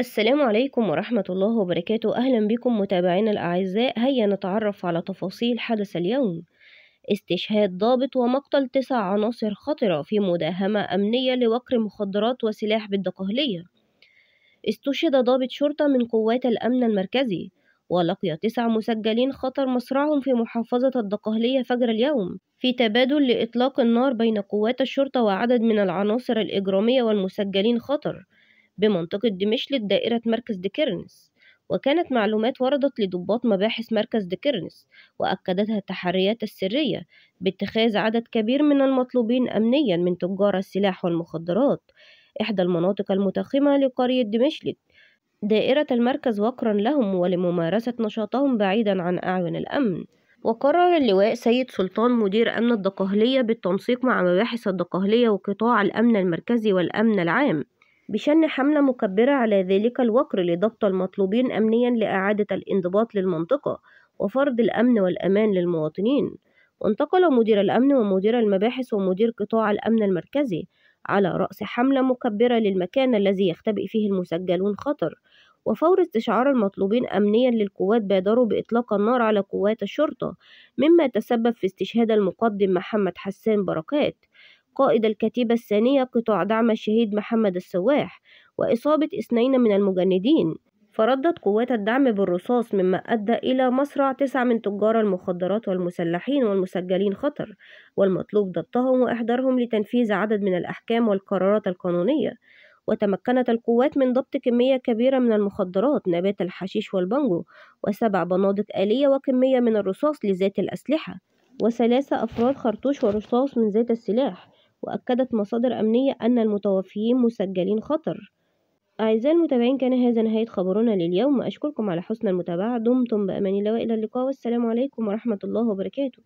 السلام عليكم ورحمة الله وبركاته أهلا بكم متابعينا الأعزاء هيا نتعرف على تفاصيل حدث اليوم استشهاد ضابط ومقتل تسع عناصر خطرة في مداهمة أمنية لوقر مخدرات وسلاح بالدقهلية استشهد ضابط شرطة من قوات الأمن المركزي ولقي تسع مسجلين خطر مصرعهم في محافظة الدقهلية فجر اليوم في تبادل لإطلاق النار بين قوات الشرطة وعدد من العناصر الإجرامية والمسجلين خطر بمنطقة دمشق لدائرة مركز ديكيرنس وكانت معلومات وردت لضباط مباحث مركز ديكيرنس وأكدتها التحريات السرية باتخاذ عدد كبير من المطلوبين أمنيا من تجار السلاح والمخدرات إحدى المناطق المتخمة لقرية دمشق دائرة المركز وقرا لهم ولممارسة نشاطهم بعيدا عن أعين الأمن وقرر اللواء سيد سلطان مدير أمن الدقهلية بالتنسيق مع مباحث الدقهلية وقطاع الأمن المركزي والأمن العام بشن حملة مكبرة على ذلك الوقر لضبط المطلوبين أمنيا لإعادة الانضباط للمنطقة وفرض الأمن والأمان للمواطنين وانتقل مدير الأمن ومدير المباحث ومدير قطاع الأمن المركزي على رأس حملة مكبرة للمكان الذي يختبئ فيه المسجلون خطر وفور استشعار المطلوبين أمنيا للقوات بادروا بإطلاق النار على قوات الشرطة مما تسبب في استشهاد المقدم محمد حسان بركات قائد الكتيبة الثانية قطاع دعم الشهيد محمد السواح وإصابة اثنين من المجندين فردت قوات الدعم بالرصاص مما أدى إلى مصرع تسعة من تجار المخدرات والمسلحين والمسجلين خطر والمطلوب ضبطهم وإحضارهم لتنفيذ عدد من الأحكام والقرارات القانونية وتمكنت القوات من ضبط كمية كبيرة من المخدرات نبات الحشيش والبانجو وسبع بنادق آلية وكمية من الرصاص لذات الأسلحة وثلاثة أفراد خرطوش ورصاص من ذات السلاح وأكدت مصادر أمنية أن المتوفيين مسجلين خطر أعزائي المتابعين كان هذا نهاية خبرنا لليوم أشكركم على حسن المتابعة دمتم بأمان الله وإلى اللقاء والسلام عليكم ورحمة الله وبركاته